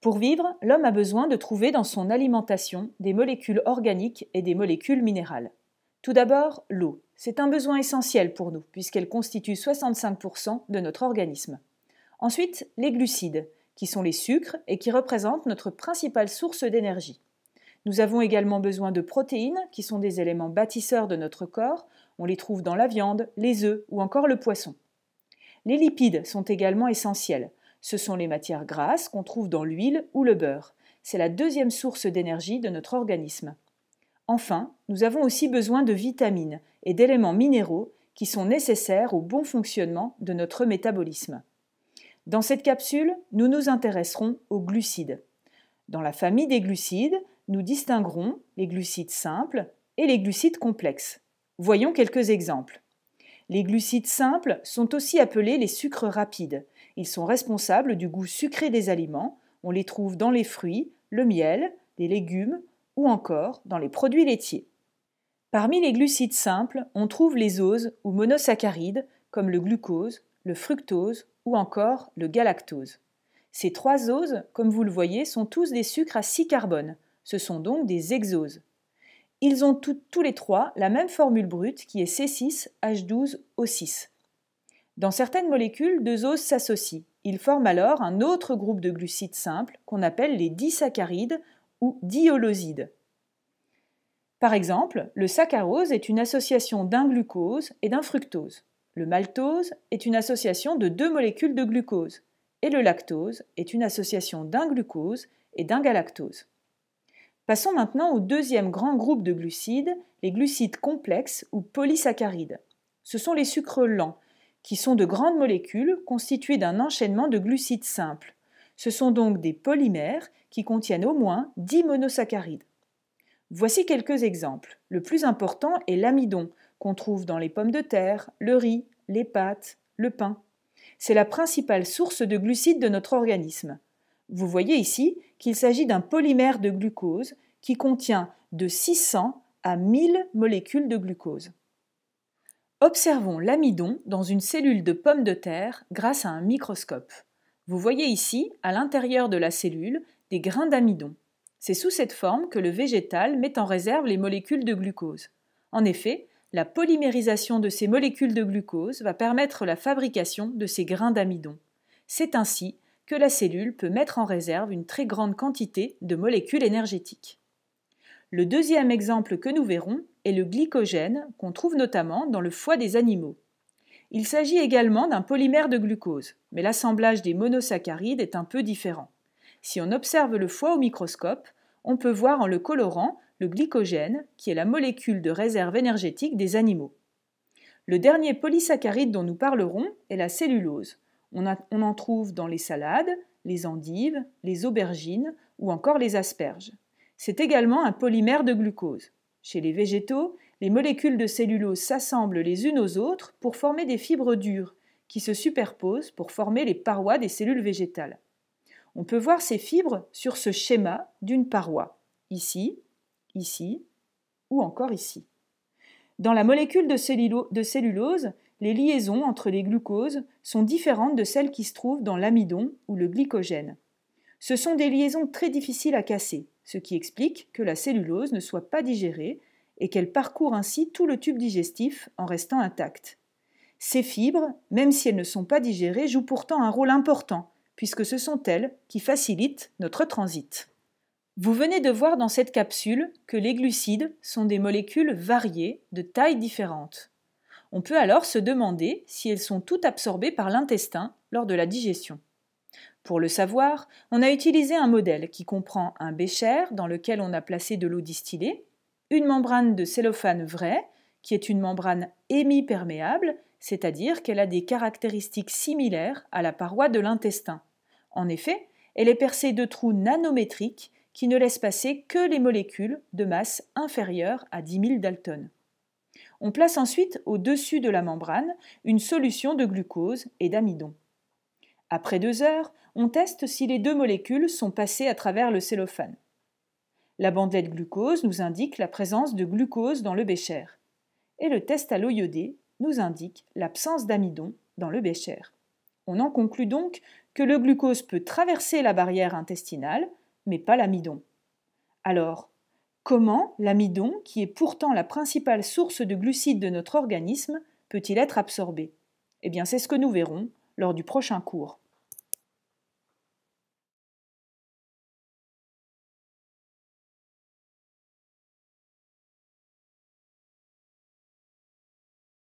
Pour vivre, l'homme a besoin de trouver dans son alimentation des molécules organiques et des molécules minérales. Tout d'abord, l'eau. C'est un besoin essentiel pour nous, puisqu'elle constitue 65% de notre organisme. Ensuite, les glucides, qui sont les sucres et qui représentent notre principale source d'énergie. Nous avons également besoin de protéines, qui sont des éléments bâtisseurs de notre corps. On les trouve dans la viande, les œufs ou encore le poisson. Les lipides sont également essentiels. Ce sont les matières grasses qu'on trouve dans l'huile ou le beurre. C'est la deuxième source d'énergie de notre organisme. Enfin, nous avons aussi besoin de vitamines et d'éléments minéraux qui sont nécessaires au bon fonctionnement de notre métabolisme. Dans cette capsule, nous nous intéresserons aux glucides. Dans la famille des glucides, nous distinguerons les glucides simples et les glucides complexes. Voyons quelques exemples. Les glucides simples sont aussi appelés les sucres rapides. Ils sont responsables du goût sucré des aliments, on les trouve dans les fruits, le miel, les légumes ou encore dans les produits laitiers. Parmi les glucides simples, on trouve les oses ou monosaccharides comme le glucose, le fructose ou encore le galactose. Ces trois oses, comme vous le voyez, sont tous des sucres à 6 carbones. Ce sont donc des exoses. Ils ont tous les trois la même formule brute qui est C6H12O6. Dans certaines molécules, deux os s'associent. Ils forment alors un autre groupe de glucides simples qu'on appelle les disaccharides ou diolosides. Par exemple, le saccharose est une association d'un glucose et d'un fructose. Le maltose est une association de deux molécules de glucose. Et le lactose est une association d'un glucose et d'un galactose. Passons maintenant au deuxième grand groupe de glucides, les glucides complexes ou polysaccharides. Ce sont les sucres lents, qui sont de grandes molécules constituées d'un enchaînement de glucides simples. Ce sont donc des polymères qui contiennent au moins 10 monosaccharides. Voici quelques exemples. Le plus important est l'amidon, qu'on trouve dans les pommes de terre, le riz, les pâtes, le pain. C'est la principale source de glucides de notre organisme. Vous voyez ici qu'il s'agit d'un polymère de glucose qui contient de 600 à 1000 molécules de glucose. Observons l'amidon dans une cellule de pomme de terre grâce à un microscope. Vous voyez ici, à l'intérieur de la cellule, des grains d'amidon. C'est sous cette forme que le végétal met en réserve les molécules de glucose. En effet, la polymérisation de ces molécules de glucose va permettre la fabrication de ces grains d'amidon. C'est ainsi que la cellule peut mettre en réserve une très grande quantité de molécules énergétiques. Le deuxième exemple que nous verrons est le glycogène, qu'on trouve notamment dans le foie des animaux. Il s'agit également d'un polymère de glucose, mais l'assemblage des monosaccharides est un peu différent. Si on observe le foie au microscope, on peut voir en le colorant le glycogène, qui est la molécule de réserve énergétique des animaux. Le dernier polysaccharide dont nous parlerons est la cellulose. On, en trouve dans les salades, les endives, les aubergines ou encore les asperges. C'est également un polymère de glucose. Chez les végétaux, les molécules de cellulose s'assemblent les unes aux autres pour former des fibres dures, qui se superposent pour former les parois des cellules végétales. On peut voir ces fibres sur ce schéma d'une paroi, ici, ici ou encore ici. Dans la molécule de, cellulose, les liaisons entre les glucoses sont différentes de celles qui se trouvent dans l'amidon ou le glycogène. Ce sont des liaisons très difficiles à casser, ce qui explique que la cellulose ne soit pas digérée et qu'elle parcourt ainsi tout le tube digestif en restant intacte. Ces fibres, même si elles ne sont pas digérées, jouent pourtant un rôle important, puisque ce sont elles qui facilitent notre transit. Vous venez de voir dans cette capsule que les glucides sont des molécules variées, de tailles différentes. On peut alors se demander si elles sont toutes absorbées par l'intestin lors de la digestion. Pour le savoir, on a utilisé un modèle qui comprend un bécher dans lequel on a placé de l'eau distillée, une membrane de cellophane vraie, qui est une membrane hémiperméable, c'est-à-dire qu'elle a des caractéristiques similaires à la paroi de l'intestin. En effet, elle est percée de trous nanométriques qui ne laissent passer que les molécules de masse inférieure à 10 000 Dalton. On place ensuite au-dessus de la membrane une solution de glucose et d'amidon. Après deux heures, on teste si les deux molécules sont passées à travers le cellophane. La bandelette glucose nous indique la présence de glucose dans le bécher. Et le test à l'eau nous indique l'absence d'amidon dans le bécher. On en conclut donc que le glucose peut traverser la barrière intestinale, mais pas l'amidon. Alors, comment l'amidon, qui est pourtant la principale source de glucides de notre organisme, peut-il être absorbé Eh bien, c'est ce que nous verrons lors du prochain cours.